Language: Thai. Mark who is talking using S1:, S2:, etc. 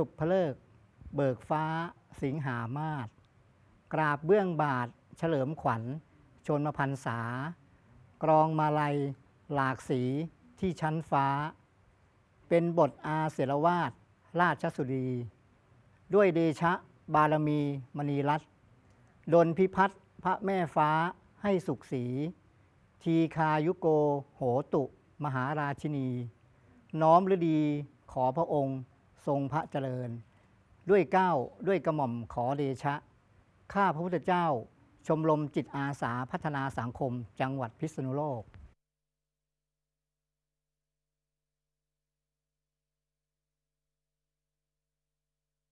S1: สุภเลิก เบิกฟ้าสิงหามาศกราบเบื้องบาท เฉลิมขวัญชนมพันษากรองมาลัย หลากสีที่ชั้นฟ้า เป็นบทอาเสรวาดราชสุดีด้วยเดชะบารมี มณีรัตดนพิพัฒน์พระแม่ฟ้า ให้สุขสี ทีคายุโก โหตุ มหาราชินี น้อมฤดี ขอพระองค์ทรงพระเจริญด้วยเก้าด้วยกระหม่อมขอเดชะ ข้าพระพุทธเจ้าชมรมจิตอาสาพัฒนาสังคม จังหวัดพิษณุโลก